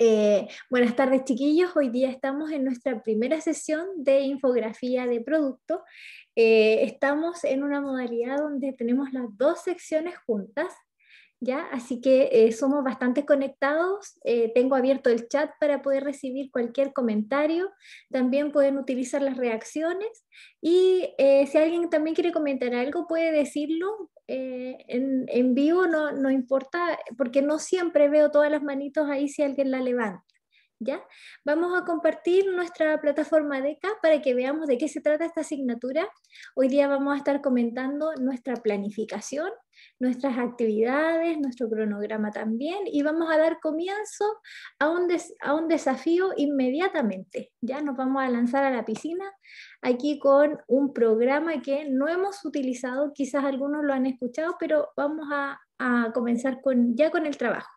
Eh, buenas tardes chiquillos, hoy día estamos en nuestra primera sesión de infografía de producto. Eh, estamos en una modalidad donde tenemos las dos secciones juntas, ¿ya? Así que eh, somos bastante conectados. tengo abierto el chat para poder recibir cualquier comentario. También pueden utilizar las reacciones. Y si alguien también quiere comentar algo, puede decirlo. Eh, en, en, vivo no, no importa, porque no siempre veo todas las manitos ahí si alguien la levanta. ¿ya? Vamos a compartir nuestra plataforma DECA para que veamos de qué se trata esta asignatura. Hoy día vamos a estar comentando nuestra planificación, nuestras actividades, nuestro cronograma también, y vamos a dar comienzo a un, desafío inmediatamente. Ya nos vamos a lanzar a la piscina aquí con un programa que no hemos utilizado, quizás algunos lo han escuchado, pero vamos a, a comenzar con, ya con el trabajo.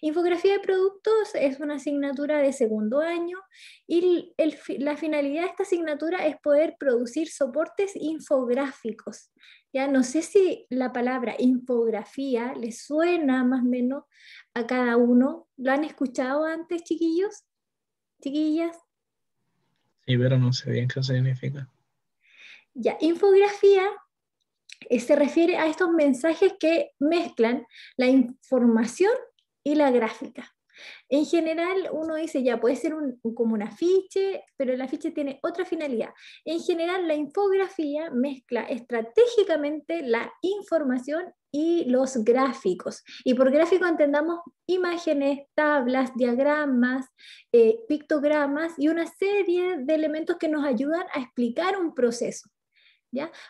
Infografía de productos es una asignatura de segundo año y la finalidad de esta asignatura es poder producir soportes infográficos. Ya no sé si la palabra infografía le suena más o menos a cada uno. ¿Lo han escuchado antes, chiquillos? Chiquillas. Sí, pero no sé bien qué significa. Ya, infografía eh, se refiere a estos mensajes que mezclan la información y la gráfica. En general, uno dice, ya puede ser como un afiche, pero el afiche tiene otra finalidad. En general, la infografía mezcla estratégicamente la información y los gráficos. Y por gráfico entendamos imágenes, tablas, diagramas, eh, pictogramas y una serie de elementos que nos ayudan a explicar un proceso.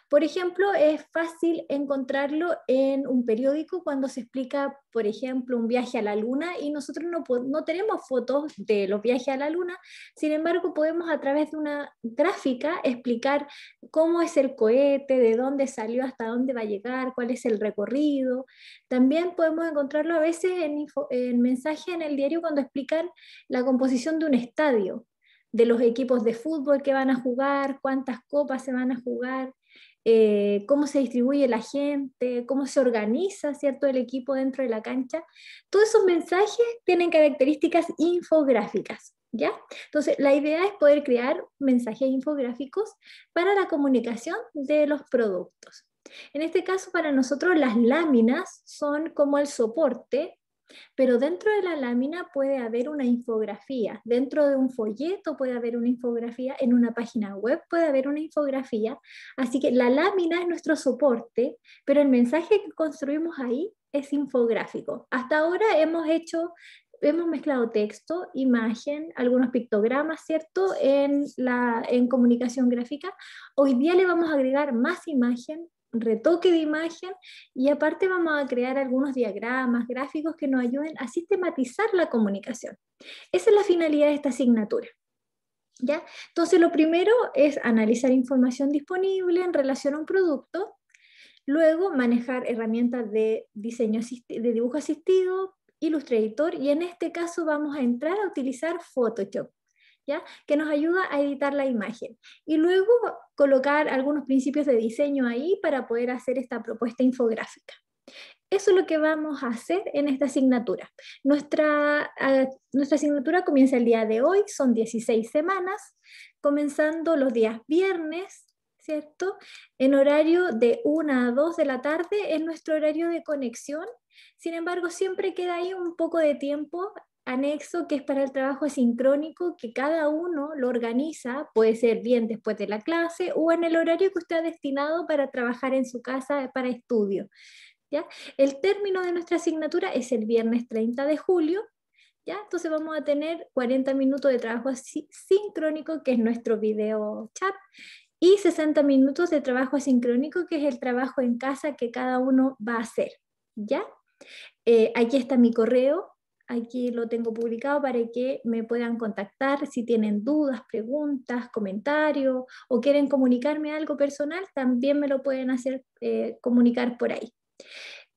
Por ejemplo, es fácil encontrarlo en un periódico cuando se explica, por ejemplo, un viaje a la luna y nosotros no, tenemos fotos de los viajes a la luna, sin embargo, podemos a través de una gráfica explicar cómo es el cohete, de dónde salió, hasta dónde va a llegar, cuál es el recorrido. También podemos encontrarlo a veces en, en mensaje en el diario cuando explican la composición de un estadio de los equipos de fútbol que van a jugar, cuántas copas se van a jugar, eh, cómo se distribuye la gente, cómo se organiza ¿cierto? el equipo dentro de la cancha. Todos esos mensajes tienen características infográficas. ¿Ya? Entonces, la idea es poder crear mensajes infográficos para la comunicación de los productos. En este caso, para nosotros las láminas son como el soporte pero dentro de la lámina puede haber una infografía, dentro de un folleto puede haber una infografía, en una página web puede haber una infografía. Así que la lámina es nuestro soporte, pero el mensaje que construimos ahí es infográfico. Hasta ahora hemos hecho... Hemos mezclado texto, imagen, algunos pictogramas, ¿cierto? En, la, en comunicación gráfica. Hoy día le vamos a agregar más imagen, retoque de imagen y aparte vamos a crear algunos diagramas, gráficos que nos ayuden a sistematizar la comunicación. Esa es la finalidad de esta asignatura. ¿ya? Entonces lo primero es analizar información disponible en relación a un producto, luego manejar herramientas de, diseño de dibujo asistido, Illustrator y en este caso vamos a entrar a utilizar Photoshop que nos ayuda a editar la imagen. Y luego colocar algunos principios de diseño ahí para poder hacer esta propuesta infográfica. Eso es lo que vamos a hacer en esta asignatura. Nuestra, ah, nuestra asignatura comienza el día de hoy, son 16 semanas, comenzando los días viernes, ¿cierto? En horario de 1 a 2 de la tarde es nuestro horario de conexión. Sin embargo, siempre queda ahí un poco de tiempo anexo que es para el trabajo sincrónico que cada uno lo organiza, puede ser bien después de la clase o en el horario que usted ha destinado para trabajar en su casa para estudio. ¿ya? El término de nuestra asignatura es el viernes 30 de julio. ¿ya? Entonces vamos a tener 40 minutos de trabajo sincrónico, que es nuestro video chat, y 60 minutos de trabajo asincrónico, que es el trabajo en casa que cada uno va a hacer. ¿ya? Eh, aquí está mi correo, Aquí lo tengo publicado para que me puedan contactar si tienen dudas, preguntas, comentarios o quieren comunicarme algo personal, también me lo pueden hacer eh, comunicar por ahí.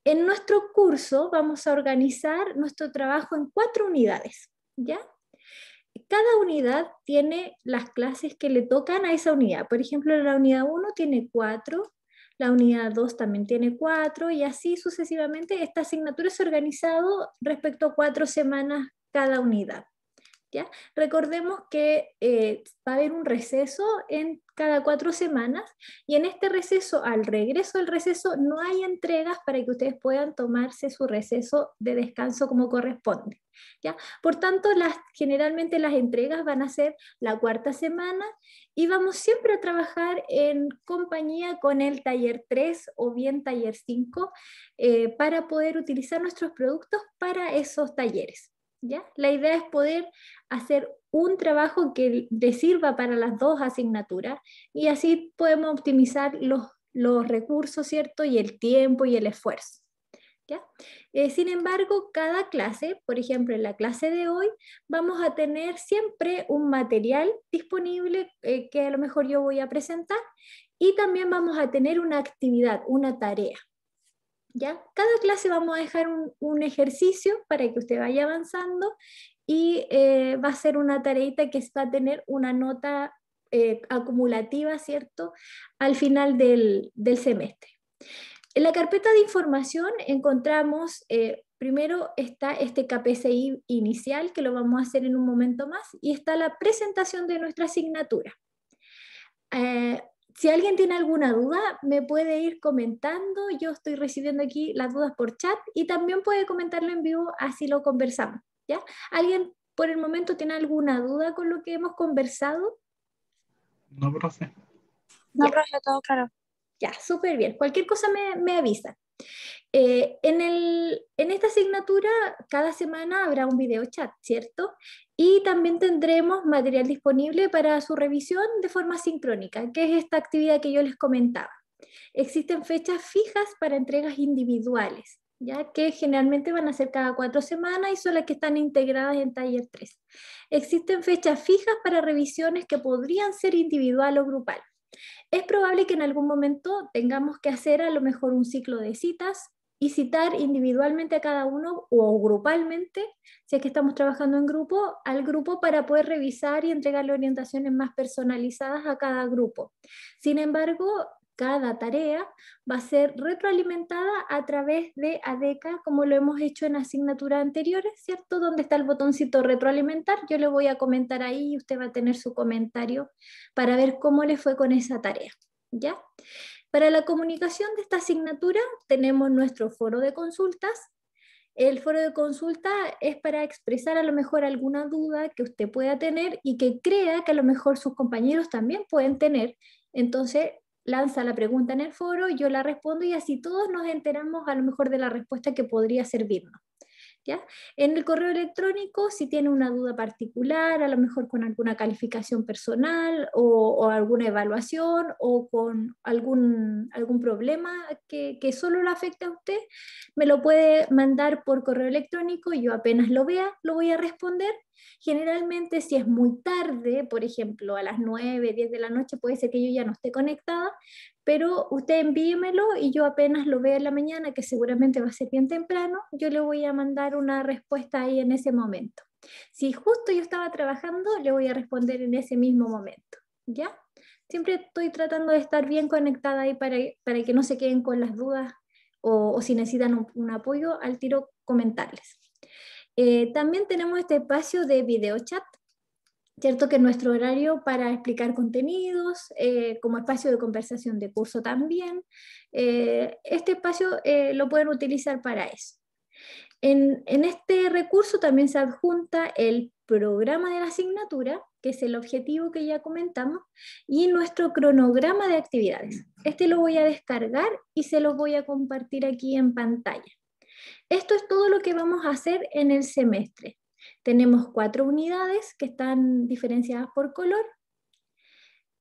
En nuestro curso vamos a organizar nuestro trabajo en cuatro unidades, ¿ya? Cada unidad tiene las clases que le tocan a esa unidad. Por ejemplo, la unidad 1 tiene cuatro, la unidad 2 también tiene cuatro y así sucesivamente. Esta asignatura es organizado respecto a cuatro semanas cada unidad. Recordemos que eh, va a haber un receso en cada cuatro semanas y en este receso, al regreso del receso, no hay entregas para que ustedes puedan tomarse su receso de descanso como corresponde. ¿ya? Por tanto, las, generalmente las entregas van a ser la cuarta semana y vamos siempre a trabajar en compañía con el taller 3 o bien taller 5 eh, para poder utilizar nuestros productos para esos talleres. La idea es poder hacer un trabajo que le sirva para las dos asignaturas y así podemos optimizar los, recursos, ¿cierto? Y el tiempo y el esfuerzo. ¿Ya? Eh, sin embargo, cada clase, por ejemplo, en la clase de hoy, vamos a tener siempre un material disponible eh, que a lo mejor yo voy a presentar y también vamos a tener una actividad, una tarea. ¿ya? Cada clase vamos a dejar un, ejercicio para que usted vaya avanzando y eh, va a ser una tareita que va a tener una nota eh, acumulativa, ¿cierto?, al final del, semestre. En la carpeta de información encontramos, eh, primero está este KPCI inicial, que lo vamos a hacer en un momento más, y está la presentación de nuestra asignatura si alguien tiene alguna duda, me puede ir comentando. Yo estoy recibiendo aquí las dudas por chat y también puede comentarlo en vivo, así lo conversamos. ¿ya? ¿Alguien por el momento tiene alguna duda con lo que hemos conversado? No, profe. No, profe, todo claro. Ya, súper bien. Cualquier cosa me avisa. Eh, en, el, en esta asignatura, cada semana habrá un video chat, ¿cierto? Y también tendremos material disponible para su revisión de forma sincrónica, que es esta actividad que yo les comentaba. Existen fechas fijas para entregas individuales, ya que generalmente van a ser cada cuatro semanas y son las que están integradas en taller 3. Existen fechas fijas para revisiones que podrían ser individual o grupal. Es probable que en algún momento tengamos que hacer a lo mejor un ciclo de citas y citar individualmente a cada uno o grupalmente, si es que estamos trabajando en grupo, al grupo para poder revisar y entregarle orientaciones más personalizadas a cada grupo. Sin embargo, cada tarea va a ser retroalimentada a través de ADECA, como lo hemos hecho en asignaturas anteriores, ¿cierto? Donde está el botoncito retroalimentar, yo le voy a comentar ahí y usted va a tener su comentario para ver cómo le fue con esa tarea, ¿ya? Para la comunicación de esta asignatura tenemos nuestro foro de consultas, el foro de consulta es para expresar a lo mejor alguna duda que usted pueda tener y que crea que a lo mejor sus compañeros también pueden tener. Entonces, lanza la pregunta en el foro, yo la respondo y así todos nos enteramos a lo mejor de la respuesta que podría servirnos. En el correo electrónico, si tiene una duda particular, a lo mejor con alguna calificación personal o, alguna evaluación o con algún, algún problema que, que, solo le afecta a usted, me lo puede mandar por correo electrónico y yo apenas lo vea, lo voy a responder. Generalmente, si es muy tarde, por ejemplo, a las 9, 10 de la noche, puede ser que yo ya no esté conectada, pero usted envíemelo y yo apenas lo vea en la mañana, que seguramente va a ser bien temprano, yo le voy a mandar una respuesta ahí en ese momento. Si justo yo estaba trabajando, le voy a responder en ese mismo momento, ¿ya? Siempre estoy tratando de estar bien conectada ahí para, para que no se queden con las dudas o, si necesitan un, apoyo, al tiro comentarles. Eh, también tenemos este espacio de video chat Cierto que nuestro horario para explicar contenidos, eh, como espacio de conversación de curso también, eh, este espacio eh, lo pueden utilizar para eso. En, en este recurso también se adjunta el programa de la asignatura, que es el objetivo que ya comentamos, y nuestro cronograma de actividades. Este lo voy a descargar y se los voy a compartir aquí en pantalla. Esto es todo lo que vamos a hacer en el semestre. Tenemos cuatro unidades que están diferenciadas por color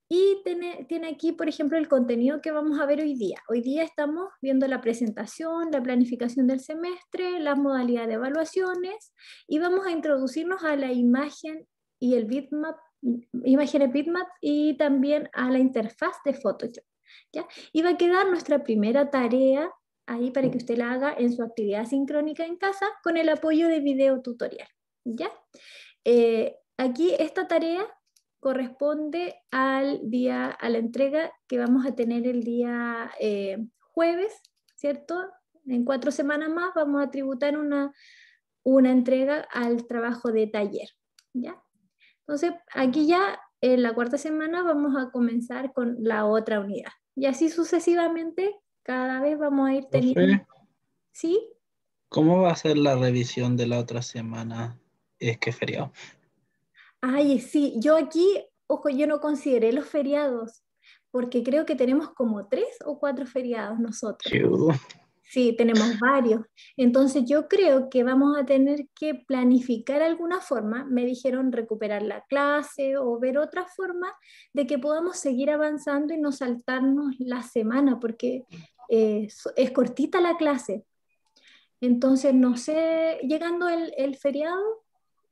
y tiene, aquí, por ejemplo, el contenido que vamos a ver hoy día. Hoy día estamos viendo la presentación, la planificación del semestre, las modalidades de evaluaciones y vamos a introducirnos a la imagen y el bitmap, imágenes bitmap y también a la interfaz de Photoshop. ¿ya? Y va a quedar nuestra primera tarea ahí para que usted la haga en su actividad sincrónica en casa con el apoyo de video tutorial. ¿Ya? Eh, aquí esta tarea corresponde al día, a la entrega que vamos a tener el día eh, jueves, ¿cierto? En cuatro semanas más vamos a tributar una, entrega al trabajo de taller, ¿ya? Entonces, aquí ya en la cuarta semana vamos a comenzar con la otra unidad. Y así sucesivamente, cada vez vamos a ir teniendo... ¿Sí? ¿Cómo va a ser la revisión de la otra semana? es que feriado. Ay, sí, yo aquí, ojo, yo no consideré los feriados, porque creo que tenemos como tres o cuatro feriados nosotros. Uh. Sí, tenemos varios. Entonces yo creo que vamos a tener que planificar alguna forma, me dijeron recuperar la clase o ver otra forma de que podamos seguir avanzando y no saltarnos la semana, porque eh, es cortita la clase. Entonces, no sé, llegando el, el feriado,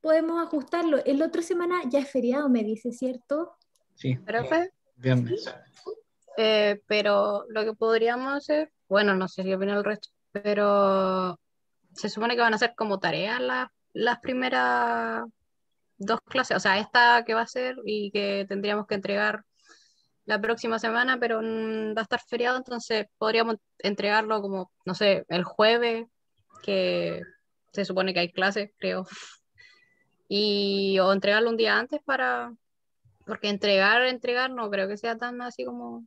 podemos ajustarlo. El otro semana ya es feriado, me dice, ¿cierto? Sí. ¿Profe? Viernes. Eh, pero lo que podríamos hacer, bueno, no sé si opina el resto, pero se supone que van a ser como tareas las, las primeras dos clases, o sea, esta que va a ser y que tendríamos que entregar la próxima semana, pero va a estar feriado, entonces podríamos entregarlo como, no sé, el jueves, que se supone que hay clases, creo y o entregarlo un día antes para, porque entregar, entregar no creo que sea tan así como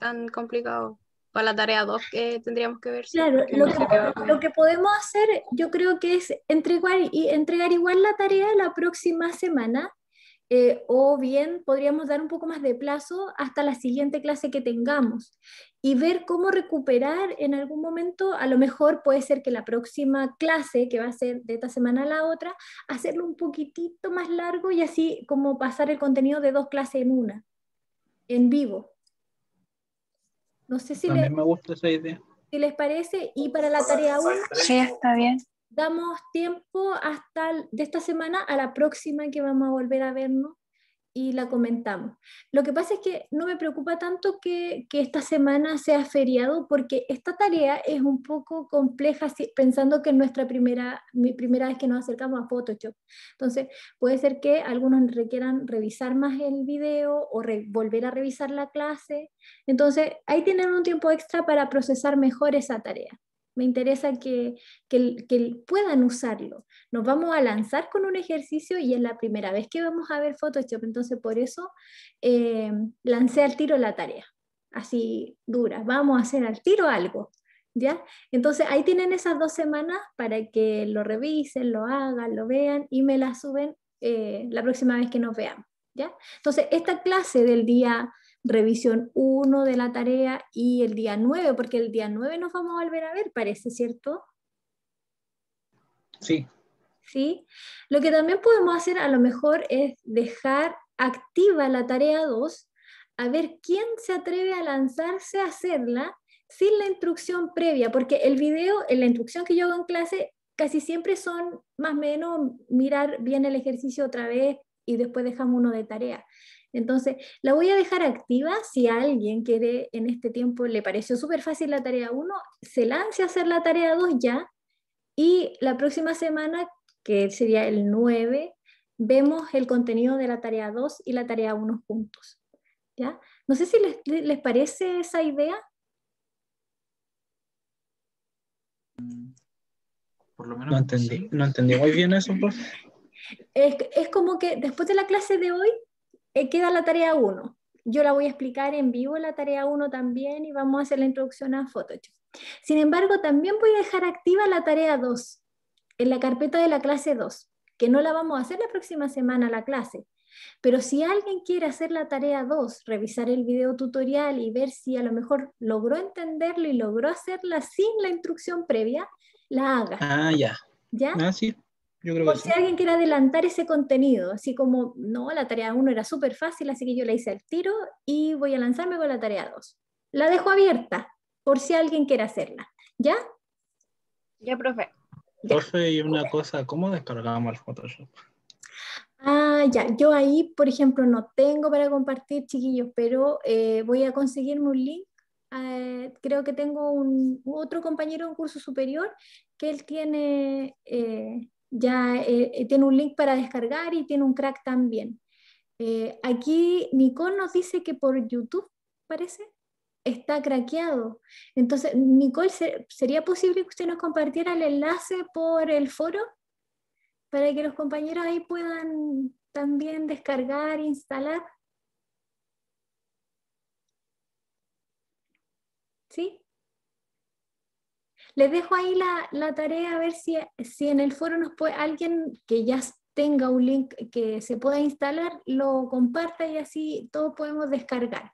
tan complicado. Para la tarea 2 que tendríamos que ver. Claro, lo, que, lo, que, podemos hacer yo creo que es entregar, y entregar igual la tarea la próxima semana eh, o bien podríamos dar un poco más de plazo hasta la siguiente clase que tengamos y ver cómo recuperar en algún momento, a lo mejor puede ser que la próxima clase, que va a ser de esta semana a la otra, hacerlo un poquitito más largo y así como pasar el contenido de dos clases en una, en vivo. No sé si, les, me gusta esa idea. si les parece, y para la tarea 1... Sí, está bien damos tiempo hasta de esta semana a la próxima que vamos a volver a vernos y la comentamos. Lo que pasa es que no me preocupa tanto que, esta semana sea feriado porque esta tarea es un poco compleja pensando que es nuestra primera, mi primera vez que nos acercamos a Photoshop. Entonces puede ser que algunos requieran revisar más el video o volver a revisar la clase. Entonces ahí tienen un tiempo extra para procesar mejor esa tarea me interesa que, puedan usarlo. Nos vamos a lanzar con un ejercicio y es la primera vez que vamos a ver Photoshop, entonces por eso eh, lancé al tiro la tarea, así dura, vamos a hacer al tiro algo, ¿ya? Entonces ahí tienen esas dos semanas para que lo revisen, lo hagan, lo vean y me la suben eh, la próxima vez que nos veamos, ¿ya? Entonces esta clase del día revisión 1 de la tarea y el día 9, porque el día 9 nos vamos a volver a ver, parece, ¿cierto? Sí. Sí. Lo que también podemos hacer a lo mejor es dejar activa la tarea 2, a ver quién se atreve a lanzarse a hacerla sin la instrucción previa, porque el video, la instrucción que yo hago en clase, casi siempre son más o menos mirar bien el ejercicio otra vez y después dejamos uno de tarea. Entonces, la voy a dejar activa si a alguien quiere en este tiempo, le pareció súper fácil la tarea 1, se lance a hacer la tarea 2 ya y la próxima semana, que sería el 9, vemos el contenido de la tarea 2 y la tarea 1 juntos. ¿ya? No sé si les, les parece esa idea. Mm, por lo menos no entendí, no muy bien eso. Pues. Es, es como que después de la clase de hoy eh, queda la tarea 1. Yo la voy a explicar en vivo la tarea 1 también y vamos a hacer la introducción a Photoshop. Sin embargo, también voy a dejar activa la tarea 2 en la carpeta de la clase 2, que no la vamos a hacer la próxima semana la clase. Pero si alguien quiere hacer la tarea 2, revisar el video tutorial y ver si a lo mejor logró entenderlo y logró hacerla sin la instrucción previa, la haga. Ah, ya. ¿Ya? Ah, sí. Yo creo si alguien quiere adelantar ese contenido, así como, no, la tarea 1 era súper fácil, así que yo la hice al tiro y voy a lanzarme con la tarea 2. La dejo abierta por si alguien quiere hacerla. ¿Ya? Ya, profe. Profe, y una cosa, ¿cómo descargamos el Photoshop? Ah, ya, yo ahí, por ejemplo, no tengo para compartir, chiquillos, pero eh, voy a conseguirme un link. Eh, creo que tengo un, otro compañero en un curso superior que él tiene eh, ya eh, eh, tiene un link para descargar y tiene un crack también. Eh, aquí Nicole nos dice que por YouTube, parece, está craqueado. Entonces, Nicole, ¿sería posible que usted nos compartiera el enlace por el foro para que los compañeros ahí puedan también descargar, instalar? les dejo ahí la, la tarea a ver si, en el foro nos puede alguien que ya tenga un link que se pueda instalar, lo comparta y así todos podemos descargar.